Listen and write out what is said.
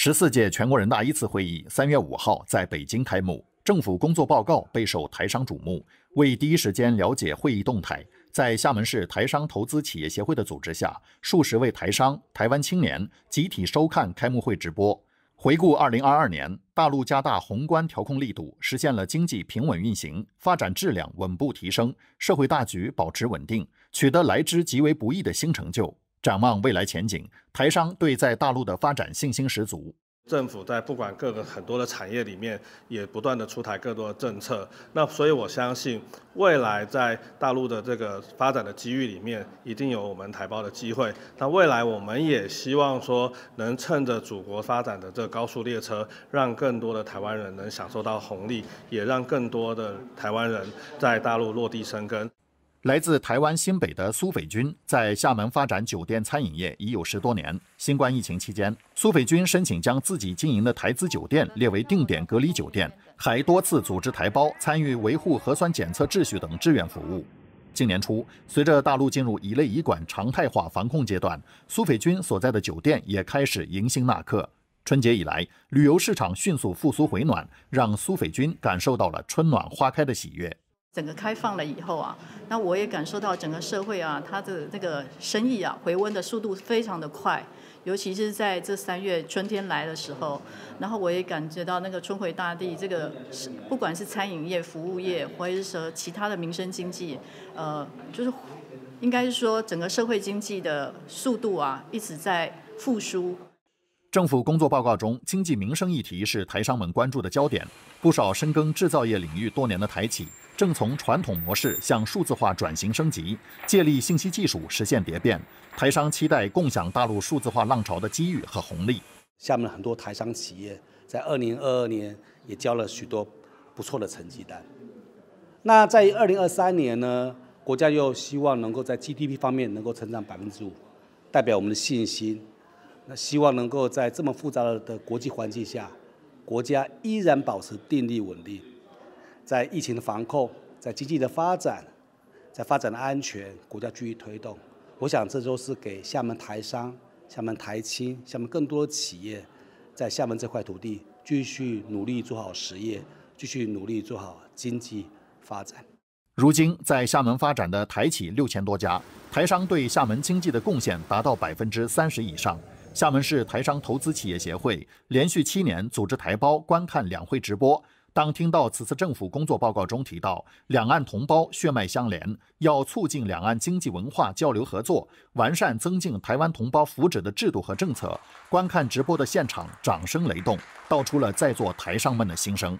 十四届全国人大一次会议三月五号在北京开幕，政府工作报告备受台商瞩目。为第一时间了解会议动态，在厦门市台商投资企业协会的组织下，数十位台商、台湾青年集体收看开幕会直播。回顾二零二二年，大陆加大宏观调控力度，实现了经济平稳运行，发展质量稳步提升，社会大局保持稳定，取得来之极为不易的新成就。展望未来前景，台商对在大陆的发展信心十足。政府在不管各个很多的产业里面，也不断的出台更多的政策。那所以我相信，未来在大陆的这个发展的机遇里面，一定有我们台胞的机会。那未来我们也希望说，能趁着祖国发展的这高速列车，让更多的台湾人能享受到红利，也让更多的台湾人在大陆落地生根。来自台湾新北的苏斐君，在厦门发展酒店餐饮业已有十多年。新冠疫情期间，苏斐君申请将自己经营的台资酒店列为定点隔离酒店，还多次组织台胞参与维护核酸检测秩序等志愿服务。今年初，随着大陆进入乙类乙管常态化防控阶段，苏斐君所在的酒店也开始迎新纳客。春节以来，旅游市场迅速复苏回暖，让苏斐君感受到了春暖花开的喜悦。整个开放了以后啊，那我也感受到整个社会啊，它的那个生意啊，回温的速度非常的快，尤其是在这三月春天来的时候，然后我也感觉到那个春回大地，这个不管是餐饮业、服务业，或者是说其他的民生经济，呃，就是应该是说整个社会经济的速度啊，一直在复苏。政府工作报告中，经济民生议题是台商们关注的焦点。不少深耕制造业领域多年的台企，正从传统模式向数字化转型升级，借力信息技术实现蝶变。台商期待共享大陆数字化浪潮的机遇和红利。下面很多台商企业在二零二二年也交了许多不错的成绩单。那在二零二三年呢？国家又希望能够在 GDP 方面能够成长百分之五，代表我们的信心。那希望能够在这么复杂的国际环境下，国家依然保持定力稳定，在疫情的防控，在经济的发展，在发展的安全，国家继续推动。我想这都是给厦门台商、厦门台青、厦门更多企业，在厦门这块土地继续努力做好实业，继续努力做好经济发展。如今在厦门发展的台企六千多家，台商对厦门经济的贡献达到百分之三十以上。厦门市台商投资企业协会连续七年组织台胞观看两会直播。当听到此次政府工作报告中提到“两岸同胞血脉相连，要促进两岸经济文化交流合作，完善增进台湾同胞福祉的制度和政策”，观看直播的现场掌声雷动，道出了在座台商们的心声。